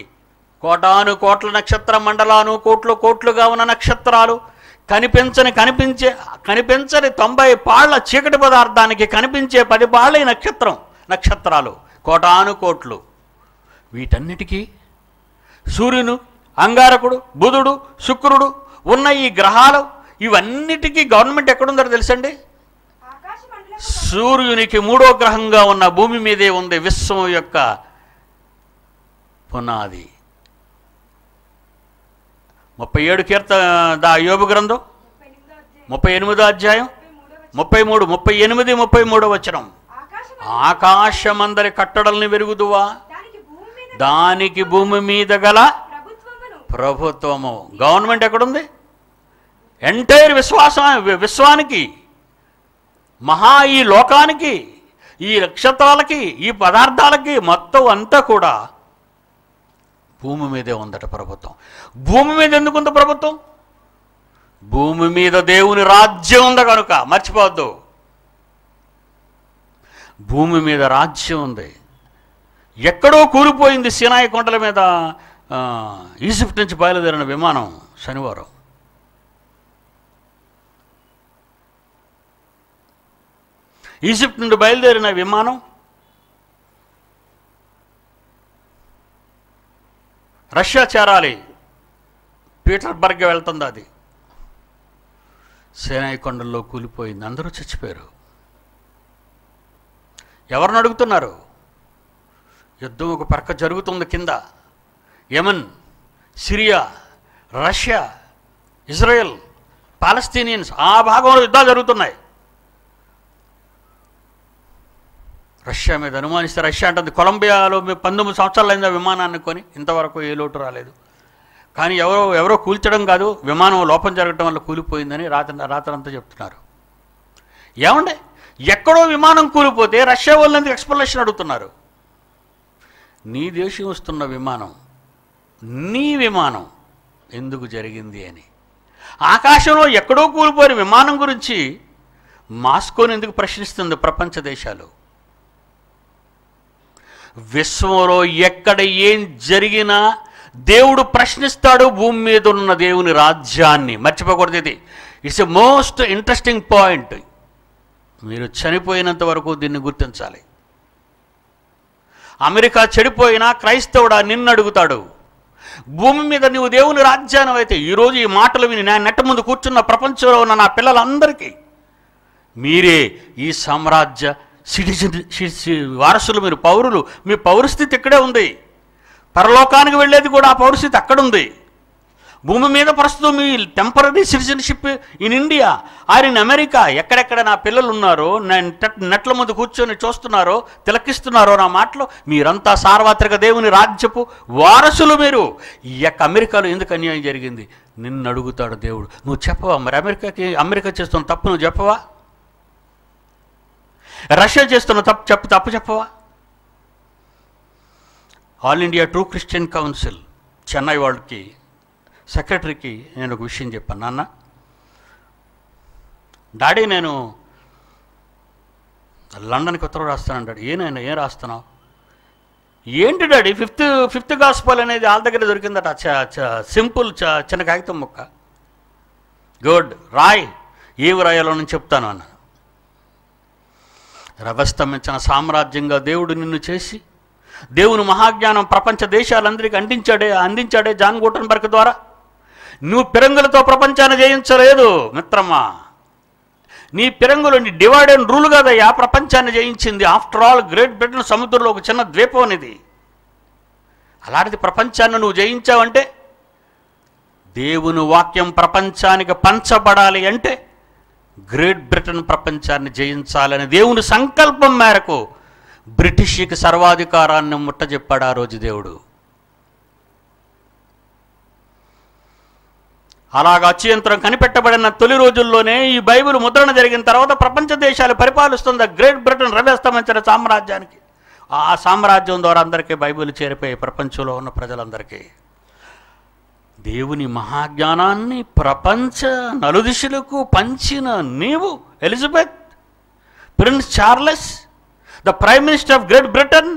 కోటాను కోట్ల నక్షత్ర మండలాను కోట్లు కోట్లుగా ఉన్న నక్షత్రాలు కనిపించని కనిపించే కనిపించని తొంభై పాళ్ల చీకటి పదార్థానికి కనిపించే పది పాళ్ళ నక్షత్రం నక్షత్రాలు కోటాను కోట్లు వీటన్నిటికీ సూర్యును అంగారకుడు బుధుడు శుక్రుడు ఉన్న ఈ గ్రహాలు ఇవన్నిటికీ గవర్నమెంట్ ఎక్కడుందో తెలుసండి సూర్యునికి మూడో గ్రహంగా ఉన్న భూమి మీదే ఉంది విశ్వం యొక్క పునాది ముప్పై ఏడు కీర్త దా యోబు గ్రంథం ముప్పై ఎనిమిదో అధ్యాయం ముప్పై మూడు ముప్పై ఎనిమిది ముప్పై మూడో వచ్చిన ఆకాశమందరి కట్టడల్ని వెరుగుదువా దానికి భూమి మీద గల ప్రభుత్వము గవర్నమెంట్ ఎక్కడుంది ఎంటైర్ విశ్వాస విశ్వానికి మహా ఈ లోకానికి ఈ నక్షత్రాలకి ఈ పదార్థాలకి మొత్తం అంతా కూడా భూమి మీదే ఉందట ప్రభుత్వం భూమి మీద ఎందుకుంది ప్రభుత్వం భూమి మీద దేవుని రాజ్యం ఉంది కనుక మర్చిపోవద్దు భూమి మీద రాజ్యం ఉంది ఎక్కడో కూలిపోయింది సినాయి కొండల మీద ఈజిప్ట్ నుంచి బయలుదేరిన విమానం శనివారం ఈజిప్ట్ నుండి బయలుదేరిన విమానం రష్యా చేరాలి పీటర్బర్గ్ వెళ్తుంది అది కొండల్లో కూలిపోయింది అందరూ చచ్చిపోయారు ఎవరిని అడుగుతున్నారు యుద్ధం ఒక పక్క జరుగుతుంది కింద Yemen Syria Russia Israel Palestinians ఆ భాగంలో యుద్ధాలు జరుగుతున్నాయి రష్యా మీద అనుమానిస్తే రష్యా అంటుంది కొలంబియాలో పంతొమ్మిది సంవత్సరాలు అయిందా విమానాన్ని కొని ఇంతవరకు ఏ లోటు రాలేదు కానీ ఎవరో ఎవరో కూల్చడం కాదు విమానం లోపం జరగడం వల్ల కూలిపోయిందని రాత్రి రాత్రంతా చెప్తున్నారు ఏమండే ఎక్కడో విమానం కూలిపోతే రష్యా వాళ్ళందుకు ఎక్స్ప్లనేషన్ అడుగుతున్నారు నీ దేశం వస్తున్న విమానం నీ విమానం ఎందుకు జరిగింది అని ఆకాశంలో ఎక్కడో కూలిపోయిన విమానం గురించి మాస్కోని ఎందుకు ప్రశ్నిస్తుంది ప్రపంచ దేశాలు విశ్వంలో ఎక్కడ ఏం జరిగినా దేవుడు ప్రశ్నిస్తాడు భూమి మీద ఉన్న దేవుని రాజ్యాన్ని మర్చిపోకూడదు ఇది it's a most interesting point మీరు చనిపోయినంత వరకు దీన్ని గుర్తించాలి అమెరికా చెడిపోయినా క్రైస్తవుడా నిన్ను అడుగుతాడు భూమి మీద నువ్వు దేవుని రాజ్యాన్ని అయితే ఈరోజు ఈ మాటలు విని నా నెట్ట ముందు కూర్చున్న ప్రపంచంలో ఉన్న నా పిల్లలందరికీ మీరే ఈ సామ్రాజ్య సిటిజన్ వారసులు మీరు పౌరులు మీ పౌరస్థితి ఇక్కడే ఉంది పరలోకానికి వెళ్ళేది కూడా ఆ పౌరస్థితి అక్కడుంది భూమి మీద ప్రస్తుతం మీ temporary citizenship in India or in America ఎక్కడెక్కడ నా పిల్లలు ఉన్నారో నెట్ల ముందు కూర్చొని చూస్తున్నారో తిలకిస్తున్నారో నా మాటలు మీరంతా సార్వత్రిక దేవుని రాజ్యపు వారసులు మీరు ఎక్క అమెరికాలో ఎందుకు అన్యాయం జరిగింది నిన్ను అడుగుతాడు దేవుడు నువ్వు చెప్పవా మరి అమెరికాకి అమెరికా చేస్తున్న తప్పు నువ్వు చెప్పవా రష్యా చేస్తున్న తప్పు చెప్పు తప్పు చెప్పవా all India true Christian council Chennai వాళ్ళకి సెక్రటరీకి నేను ఒక విషయం చెప్పాను నాన్న డాడీ నేను లండన్కి ఉత్తరం డాడీ ఏ నేను ఏం రాస్తున్నావు ఏంటి డాడీ ఫిఫ్త్ ఫిఫ్త్ గాస్పల్ అనేది వాళ్ళ దగ్గర దొరికిందట సింపుల్ చిన్న కాగితం ముక్క గుడ్ రాయ్ ఏవి రాయాలో నేను చెప్తాను అన్న రవస్తమించిన సామ్రాజ్యంగా దేవుడు నిన్ను చేసి దేవుని మహాజ్ఞానం ప్రపంచ దేశాలందరికీ అందించాడే అందించాడే జాన్ బర్క్ ద్వారా నువ్వు పిరంగులతో ప్రపంచాన్ని జయించలేదు మిత్రమా నీ పిరంగులు నీ డివైడ్ అండ్ రూల్ కాదయ్యా ప్రపంచాన్ని జయించింది ఆఫ్టర్ ఆల్ గ్రేట్ బ్రిటన్ సముద్రంలో ఒక చిన్న ద్వీపం అనేది అలాంటిది ప్రపంచాన్ని నువ్వు జయించావంటే దేవుని వాక్యం ప్రపంచానికి పంచబడాలి అంటే గ్రేట్ బ్రిటన్ ప్రపంచాన్ని జయించాలని దేవుని సంకల్పం మేరకు బ్రిటిష్కి సర్వాధికారాన్ని ముట్టజెప్పాడు ఆ రోజు దేవుడు అలాగ అత్యంతరం కనిపెట్టబడిన తొలి రోజుల్లోనే ఈ బైబిల్ ముద్రణ జరిగిన తర్వాత ప్రపంచ దేశాలు పరిపాలిస్తుంది గ్రేట్ బ్రిటన్ రవ్యస్తమించిన సామ్రాజ్యానికి ఆ సామ్రాజ్యం ద్వారా అందరికీ బైబిల్ చేరిపోయి ప్రపంచంలో ఉన్న ప్రజలందరికీ దేవుని మహాజ్ఞానాన్ని ప్రపంచ నలుదిశలకు పంచిన నీవు Elizabeth prince Charles the prime minister of Great Britain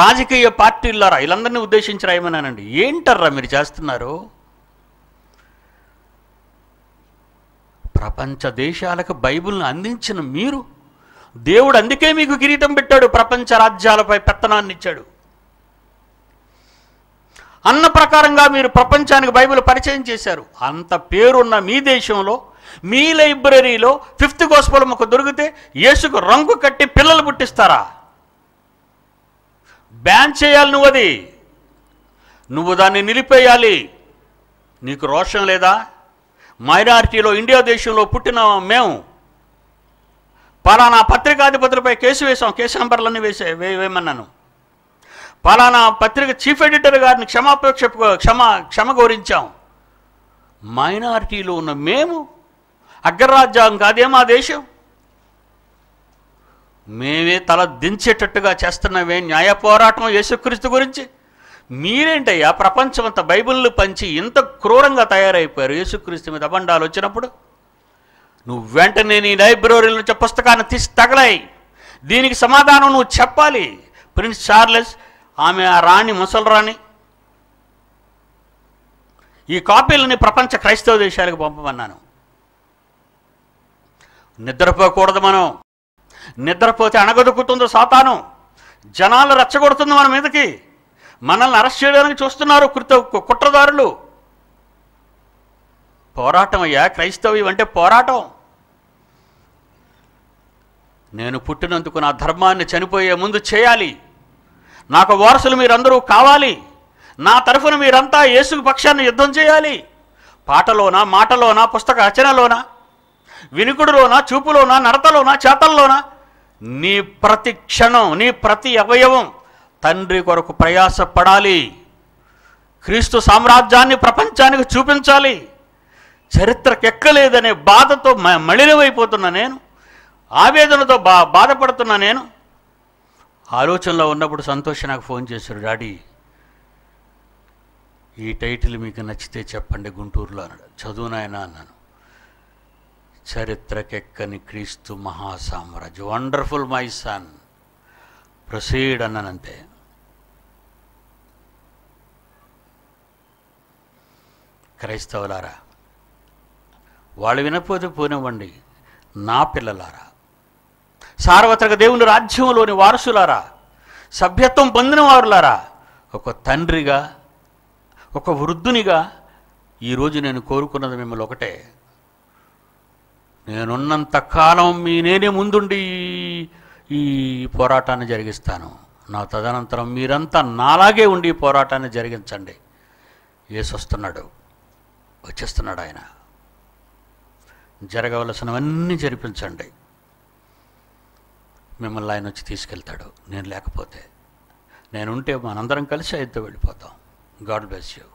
రాజకీయ పార్టీలారా వీళ్ళందరినీ ఉద్దేశించి రాయమన్నానండి ఏంటర్రా మీరు చేస్తున్నారు ప్రపంచ దేశాలకు బైబుల్ని అందించిన మీరు దేవుడు అందుకే మీకు కిరీటం పెట్టాడు ప్రపంచ రాజ్యాలపై పెత్తనాన్ని ఇచ్చాడు అన్న ప్రకారంగా మీరు ప్రపంచానికి బైబిల్ పరిచయం చేశారు అంత పేరున్న మీ దేశంలో మీ లైబ్రరీలో ఫిఫ్త్ గోస్పలం ఒక దొరికితే యేసుకు రంగు కట్టి పిల్లలు పుట్టిస్తారా బ్యాన్ చేయాలి నువ్వు అది నువ్వు దాన్ని నిలిపేయాలి నీకు రోషం లేదా మైనారిటీలో ఇండియా దేశంలో పుట్టిన మేము పలానా పత్రికాధిపతులపై కేసు వేసాం కేసు నంబర్లన్నీ వేసే వేయమన్నాను పలానా పత్రిక చీఫ్ ఎడిటర్ గారిని క్షమాపేక్ష క్షమ క్షమ గౌరించాం మైనారిటీలో ఉన్న మేము అగ్రరాజ్యం కాదే మా దేశం మేమే తల దించేటట్టుగా చేస్తున్నవే న్యాయ పోరాటం యేసుక్రీస్తు గురించి మీరేంటయ్యా ప్రపంచం అంత బైబిళ్ళు పంచి ఇంత క్రూరంగా తయారైపోయారు యేసుక్రీస్తు మీద అబండాలు వచ్చినప్పుడు నువ్వు వెంటనే నీ లైబ్రరీ నుంచి పుస్తకాన్ని తీసి తగలాయి దీనికి సమాధానం నువ్వు చెప్పాలి ప్రిన్స్ చార్లెస్ ఆమె ఆ రాణి ముసలరాణి ఈ కాపీలని ప్రపంచ క్రైస్తవ దేశాలకు పంపమన్నాను నిద్రపోకూడదు మనం నిద్రపోతే అణగదొక్కుతుంది సాతాను జనాలు రెచ్చగొడుతుంది మన మీదకి మనల్ని అరెస్ట్ చేయడానికి చూస్తున్నారు కృత కుట్రదారులు పోరాటం అయ్యా క్రైస్తవ్యం అంటే పోరాటం నేను పుట్టినందుకు నా ధర్మాన్ని చనిపోయే ముందు చేయాలి నాకు వారసులు మీరందరూ కావాలి నా తరఫున మీరంతా యేసు పక్షాన్ని యుద్ధం చేయాలి పాటలోనా మాటలోనా పుస్తక రచనలోనా వినికుడులోనా చూపులోనా నడతలోనా చేతల్లోనా నీ ప్రతి క్షణం నీ ప్రతి అవయవం తండ్రి కొరకు ప్రయాసపడాలి క్రీస్తు సామ్రాజ్యాన్ని ప్రపంచానికి చూపించాలి చరిత్రకెక్కలేదనే బాధతో మళినమైపోతున్న నేను ఆవేదనతో బా బాధపడుతున్నా నేను ఆలోచనలో ఉన్నప్పుడు సంతోష్ నాకు ఫోన్ చేశారు డాడీ ఈ టైటిల్ మీకు నచ్చితే చెప్పండి గుంటూరులో అన్నాడు నాయన అన్నాను చరిత్రకెక్కని క్రీస్తు మహాసామ్రాజ్యం వండర్ఫుల్ మై సన్ ప్రొసీడ్ అన్నానంతే క్రైస్తవులారా వాళ్ళు వినకపోతే పోనివ్వండి నా పిల్లలారా సార్వత్రిక దేవుని రాజ్యంలోని వారసులారా సభ్యత్వం పొందిన వారులారా ఒక తండ్రిగా ఒక వృద్ధునిగా ఈరోజు నేను కోరుకున్నది మిమ్మల్ని ఒకటే నేనున్నంత కాలం మీ నేనే ముందుండి ఈ పోరాటాన్ని జరిగిస్తాను నా తదనంతరం మీరంతా నాలాగే ఉండి పోరాటాన్ని జరిగించండి వస్తున్నాడు వచ్చేస్తున్నాడు ఆయన జరగవలసినవన్నీ జరిపించండి మిమ్మల్ని ఆయన వచ్చి తీసుకెళ్తాడు నేను లేకపోతే నేనుంటే మనందరం కలిసి అయితే వెళ్ళిపోతాం గాడ్ బ్లెస్ యూ